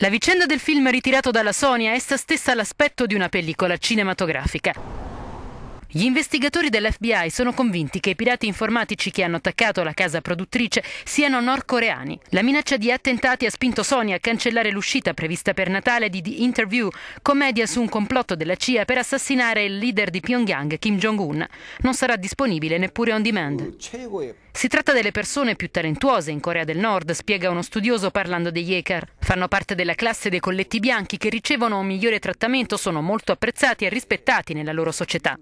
La vicenda del film ritirato dalla Sony ha essa stessa l'aspetto di una pellicola cinematografica. Gli investigatori dell'FBI sono convinti che i pirati informatici che hanno attaccato la casa produttrice siano nordcoreani. La minaccia di attentati ha spinto Sony a cancellare l'uscita prevista per Natale di The Interview, commedia su un complotto della CIA per assassinare il leader di Pyongyang, Kim Jong-un. Non sarà disponibile neppure on demand. Si tratta delle persone più talentuose in Corea del Nord, spiega uno studioso parlando degli Eker. Fanno parte della classe dei colletti bianchi che ricevono un migliore trattamento, sono molto apprezzati e rispettati nella loro società.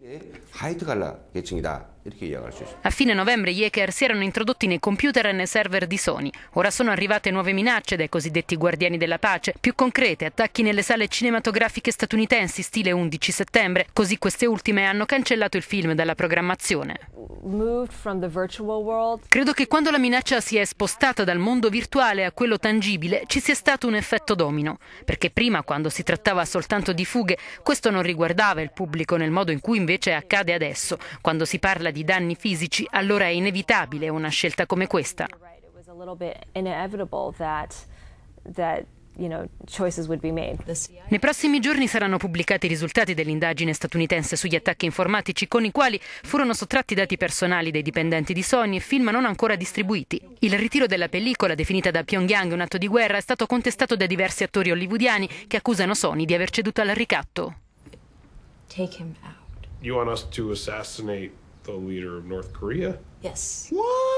A fine novembre gli hacker si erano introdotti nei computer e nei server di Sony. Ora sono arrivate nuove minacce dai cosiddetti guardiani della pace, più concrete attacchi nelle sale cinematografiche statunitensi stile 11 settembre, così queste ultime hanno cancellato il film dalla programmazione. Moved from the virtual world Credo che quando la minaccia si è spostata dal mondo virtuale a quello tangibile ci sia stato un effetto domino, perché prima quando si trattava soltanto di fughe questo non riguardava il pubblico nel modo in cui invece accade adesso, quando si parla di danni fisici allora è inevitabile una scelta come questa. that nei prossimi giorni saranno pubblicati i risultati dell'indagine statunitense sugli attacchi informatici con i quali furono sottratti dati personali dei dipendenti di Sony e film non ancora distribuiti. Il ritiro della pellicola, definita da Pyongyang un atto di guerra, è stato contestato da diversi attori hollywoodiani che accusano Sony di aver ceduto al ricatto. Take him out. You want us to assassinate the leader of North Korea? Yes. What?